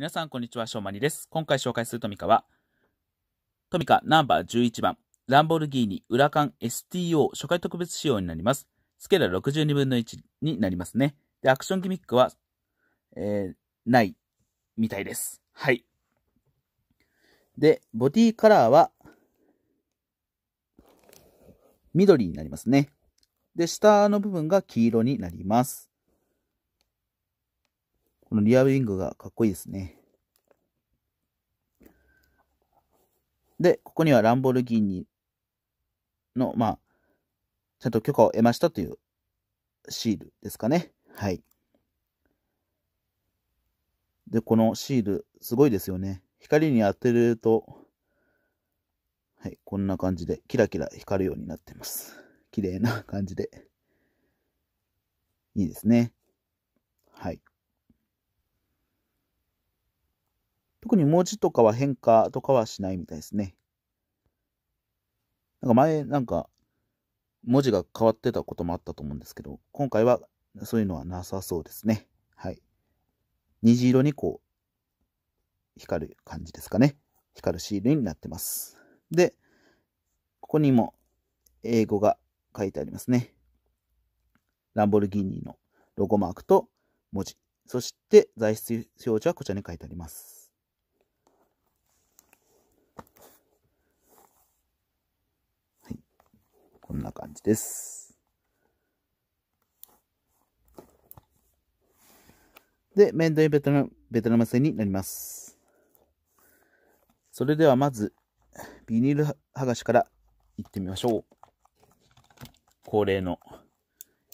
皆さん、こんにちは。しょうまにです。今回紹介するトミカは、トミカナンバー11番、ランボルギーニウラカン STO 初回特別仕様になります。スケール62分の1になりますね。で、アクションギミックは、えー、ないみたいです。はい。で、ボディカラーは、緑になりますね。で、下の部分が黄色になります。このリアウィングがかっこいいですね。で、ここにはランボルギーニの、まあ、ちゃんと許可を得ましたというシールですかね。はい。で、このシール、すごいですよね。光に当てると、はい、こんな感じで、キラキラ光るようになってます。綺麗な感じで。いいですね。はい。特に文字とかは変化とかはしないみたいですね。なんか前、なんか、文字が変わってたこともあったと思うんですけど、今回はそういうのはなさそうですね。はい。虹色にこう、光る感じですかね。光るシールになってます。で、ここにも英語が書いてありますね。ランボルギーニのロゴマークと文字。そして材質表示はこちらに書いてあります。こんな感じです。で、面倒ベトナム、ベトナム製になります。それではまず、ビニール剥がしからいってみましょう。恒例の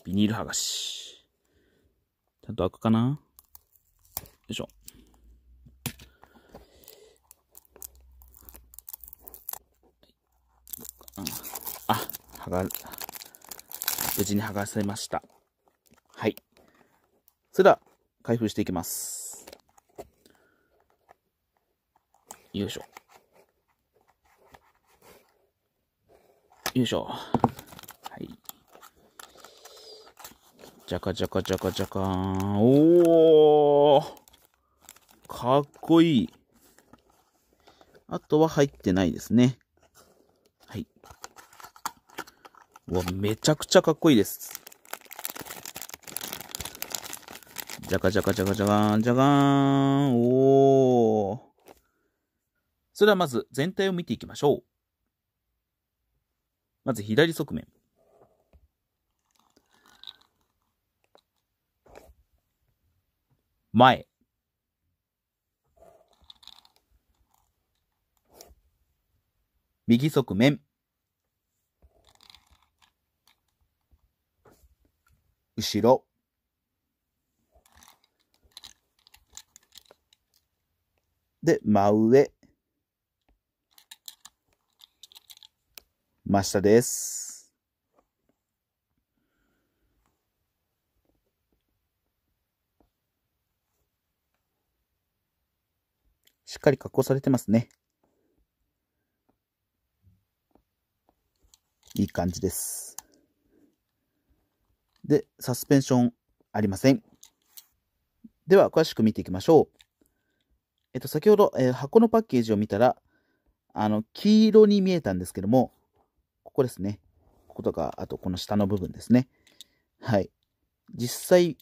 ビニール剥がし。ちゃんと開くかなよいしょ。剥が、無事に剥がせました。はい。それでは、開封していきます。よいしょ。よいしょ。はい。じゃかじゃかじゃかじゃかーおーかっこいい。あとは入ってないですね。わ、めちゃくちゃかっこいいです。じゃかじゃかじゃかじゃーん、じゃがーん。おー。それではまず全体を見ていきましょう。まず左側面。前。右側面。後ろ。で、真上。真下です。しっかり加工されてますね。いい感じです。で、サスペンションありません。では、詳しく見ていきましょう。えっと、先ほど、えー、箱のパッケージを見たら、あの、黄色に見えたんですけども、ここですね。こことか、あとこの下の部分ですね。はい。実際、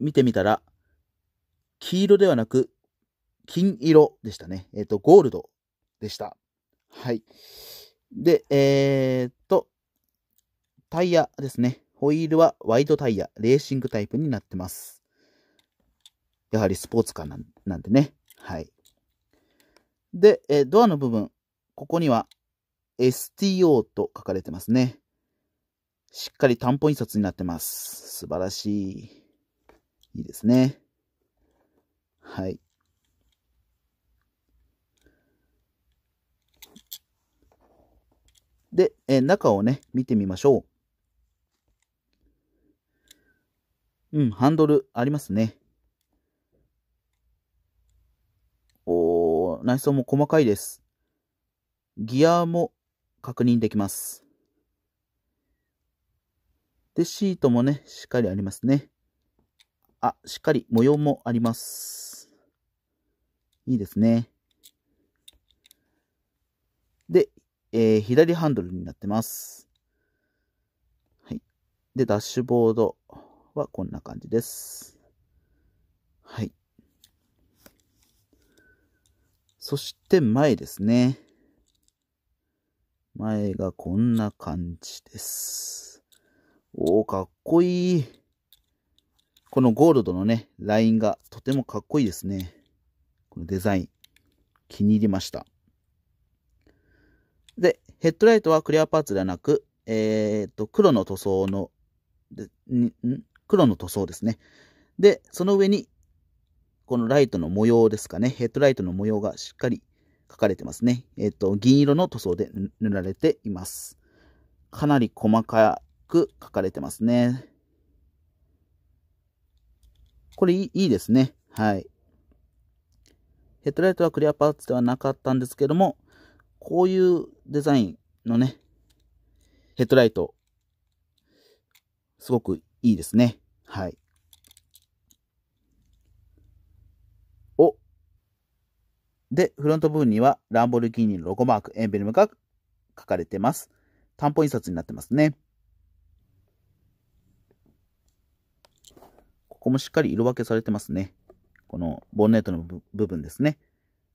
見てみたら、黄色ではなく、金色でしたね。えっ、ー、と、ゴールドでした。はい。で、えー、っと、タイヤですね。ホイールはワイドタイヤ、レーシングタイプになってます。やはりスポーツカーなんでね。はい。で、えドアの部分、ここには STO と書かれてますね。しっかり担保印刷になってます。素晴らしい。いいですね。はい。で、え中をね、見てみましょう。うん、ハンドルありますね。おー、内装も細かいです。ギアも確認できます。で、シートもね、しっかりありますね。あ、しっかり模様もあります。いいですね。で、えー、左ハンドルになってます。はい。で、ダッシュボード。はこんな感じです。はい。そして前ですね。前がこんな感じです。おお、かっこいい。このゴールドのね、ラインがとてもかっこいいですね。このデザイン、気に入りました。で、ヘッドライトはクリアパーツではなく、えー、っと、黒の塗装の、で、ん黒の塗装ですね。で、その上に、このライトの模様ですかね、ヘッドライトの模様がしっかり書かれてますね。えっ、ー、と、銀色の塗装で塗られています。かなり細かく書かれてますね。これいいですね。はい。ヘッドライトはクリアパーツではなかったんですけども、こういうデザインのね、ヘッドライト、すごくいいですね。はい。おで、フロント部分にはランボルギーニのロゴマーク、エンブレムが書かれてます。担保印刷になってますね。ここもしっかり色分けされてますね。このボンネットの部分ですね。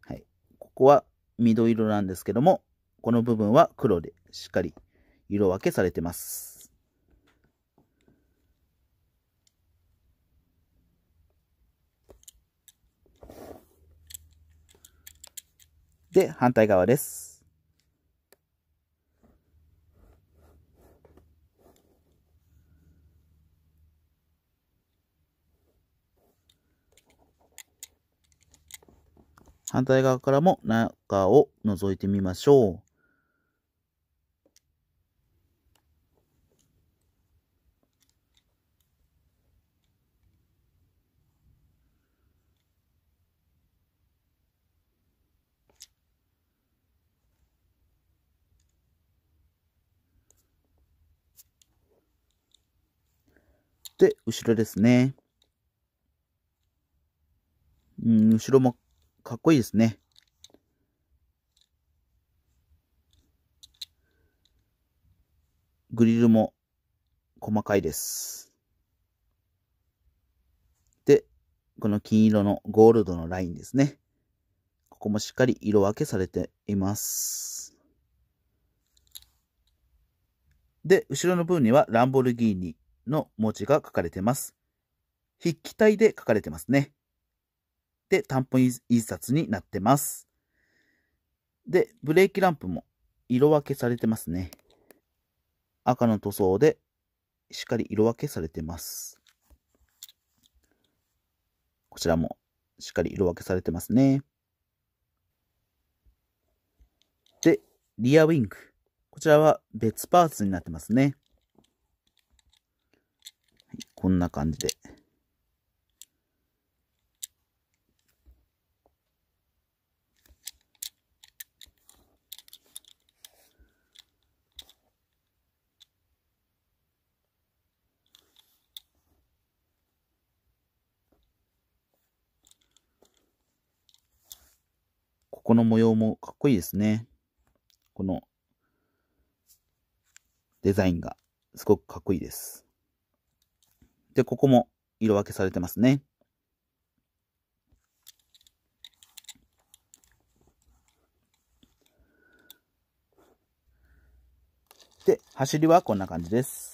はい。ここは緑色なんですけども、この部分は黒でしっかり色分けされてます。で、反対側です。反対側からも中を覗いてみましょう。して後ろですね。うん、後ろもかっこいいですね。グリルも細かいです。で、この金色のゴールドのラインですね。ここもしっかり色分けされています。で、後ろの部分にはランボルギーニの文字が書かれてます。筆記体で書かれてますね。で、担保印刷になってます。で、ブレーキランプも色分けされてますね。赤の塗装でしっかり色分けされてます。こちらもしっかり色分けされてますね。で、リアウィング。こちらは別パーツになってますね。こんな感じで。ここの模様もかっこいいですね。このデザインがすごくかっこいいです。で、ここも色分けされてますね。で、走りはこんな感じです。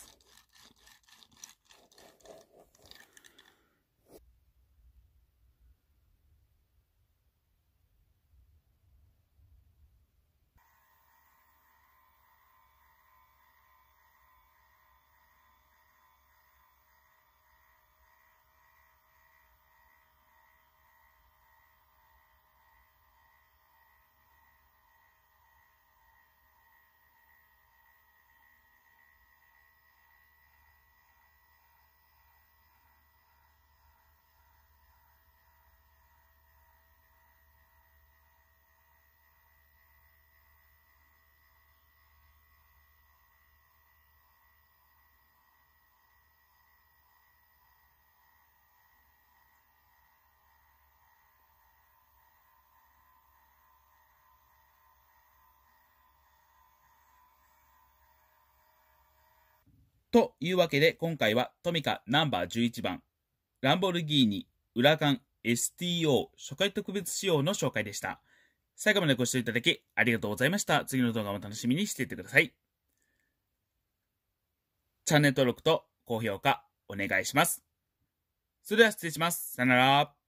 というわけで今回はトミカナンバー11番ランボルギーニウラガン STO 初回特別仕様の紹介でした。最後までご視聴いただきありがとうございました。次の動画も楽しみにしていてください。チャンネル登録と高評価お願いします。それでは失礼します。さよなら。